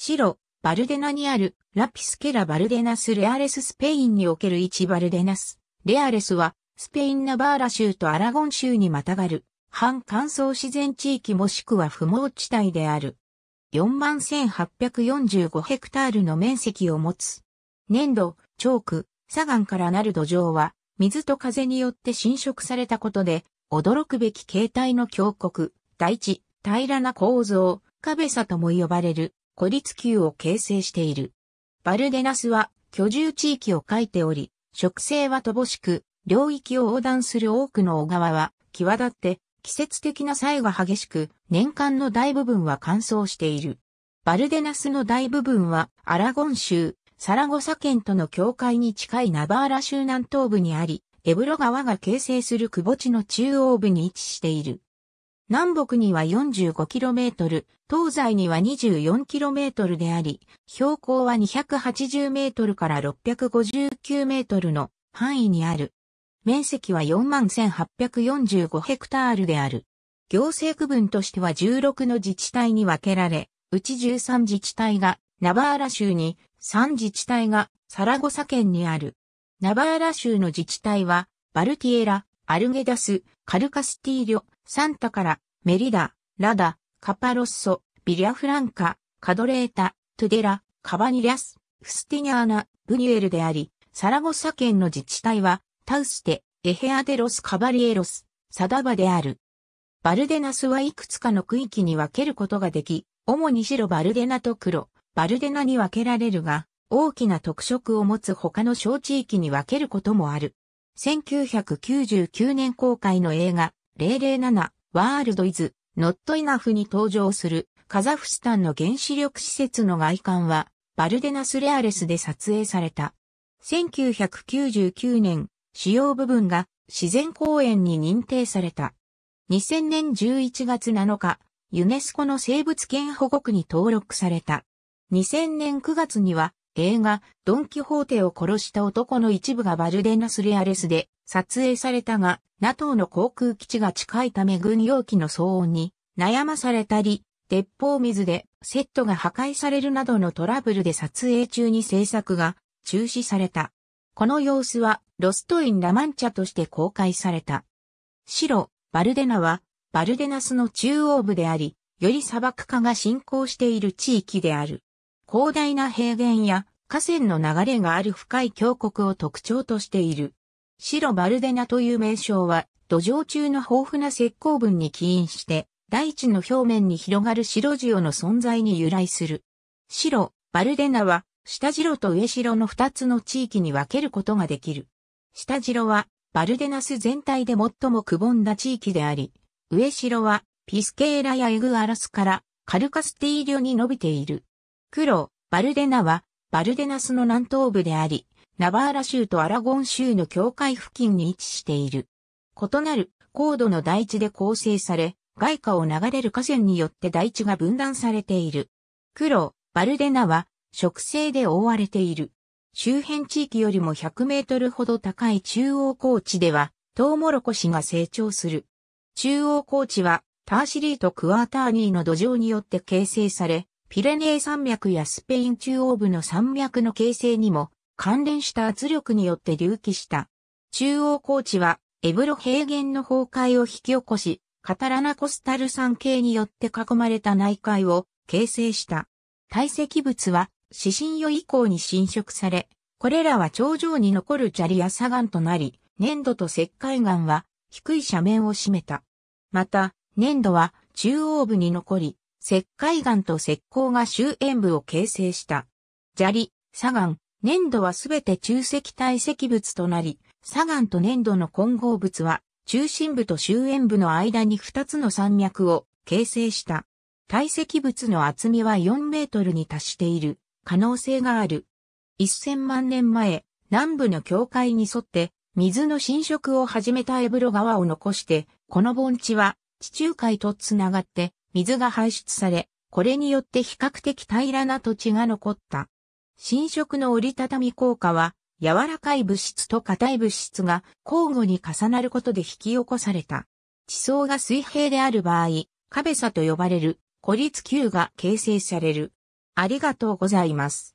白、バルデナにあるラピスケラ・バルデナス・レアレス・スペインにおける一バルデナス。レアレスはスペイン・ナバーラ州とアラゴン州にまたがる半乾燥自然地域もしくは不毛地帯である。41,845ヘクタールの面積を持つ。粘土、チョーク、砂岩からなる土壌は水と風によって侵食されたことで驚くべき形態の峡谷、大地、平らな構造、壁差とも呼ばれる孤立級を形成している。バルデナスは居住地域を書いており、植生は乏しく、領域を横断する多くの小川は、際立って、季節的な差異が激しく、年間の大部分は乾燥している。バルデナスの大部分は、アラゴン州、サラゴサ県との境界に近いナバーラ州南東部にあり、エブロ川が形成する窪地の中央部に位置している。南北には 45km、東西には 24km であり、標高は 280m から 659m の範囲にある。面積は41,845ヘクタールである。行政区分としては16の自治体に分けられ、うち13自治体がナバーラ州に、3自治体がサラゴサ県にある。ナバーラ州の自治体は、バルティエラ、アルゲダス、カルカスティーリョ、サンタから、メリダ、ラダ、カパロッソ、ビリアフランカ、カドレータ、トゥデラ、カバニリアス、フスティニャーナ、ブニュエルであり、サラゴサ県の自治体は、タウステ、エヘアデロス・カバリエロス、サダバである。バルデナスはいくつかの区域に分けることができ、主に白バルデナと黒、バルデナに分けられるが、大きな特色を持つ他の小地域に分けることもある。1999年公開の映画、007ワールドイズノットイナフに登場するカザフスタンの原子力施設の外観はバルデナスレアレスで撮影された。1999年、主要部分が自然公園に認定された。2000年11月7日、ユネスコの生物圏保護区に登録された。2000年9月には映画、ドン・キホーテを殺した男の一部がバルデナスレアレスで撮影されたが、NATO の航空基地が近いため軍用機の騒音に悩まされたり、鉄砲水でセットが破壊されるなどのトラブルで撮影中に制作が中止された。この様子はロストイン・ラ・マンチャとして公開された。白、バルデナはバルデナスの中央部であり、より砂漠化が進行している地域である。広大な平原や河川の流れがある深い峡谷を特徴としている。白バルデナという名称は、土壌中の豊富な石膏分に起因して、大地の表面に広がる白塩の存在に由来する。白、バルデナは、下白と上白の二つの地域に分けることができる。下白は、バルデナス全体で最もくぼんだ地域であり、上白は、ピスケーラやエグアラスから、カルカスティーリョに伸びている。黒、バルデナは、バルデナスの南東部であり、ナバーラ州とアラゴン州の境界付近に位置している。異なる高度の台地で構成され、外下を流れる河川によって台地が分断されている。黒、バルデナは、植生で覆われている。周辺地域よりも100メートルほど高い中央高地では、トウモロコシが成長する。中央高地は、ターシリーとクワーターニーの土壌によって形成され、ピレネー山脈やスペイン中央部の山脈の形成にも関連した圧力によって隆起した。中央高地はエブロ平原の崩壊を引き起こし、カタラナコスタル山系によって囲まれた内海を形成した。堆積物は指針予以降に侵食され、これらは頂上に残る砂利や砂岩となり、粘土と石灰岩は低い斜面を占めた。また、粘土は中央部に残り、石灰岩と石膏が周縁部を形成した。砂利、砂岩、粘土はすべて中石体積物となり、砂岩と粘土の混合物は中心部と周縁部の間に2つの山脈を形成した。体積物の厚みは4メートルに達している可能性がある。1000万年前、南部の境界に沿って水の浸食を始めたエブロ川を残して、この盆地は地中海とつながって水が排出され、これによって比較的平らな土地が残った。侵食の折りたたみ効果は、柔らかい物質と硬い物質が交互に重なることで引き起こされた。地層が水平である場合、壁差と呼ばれる孤立球が形成される。ありがとうございます。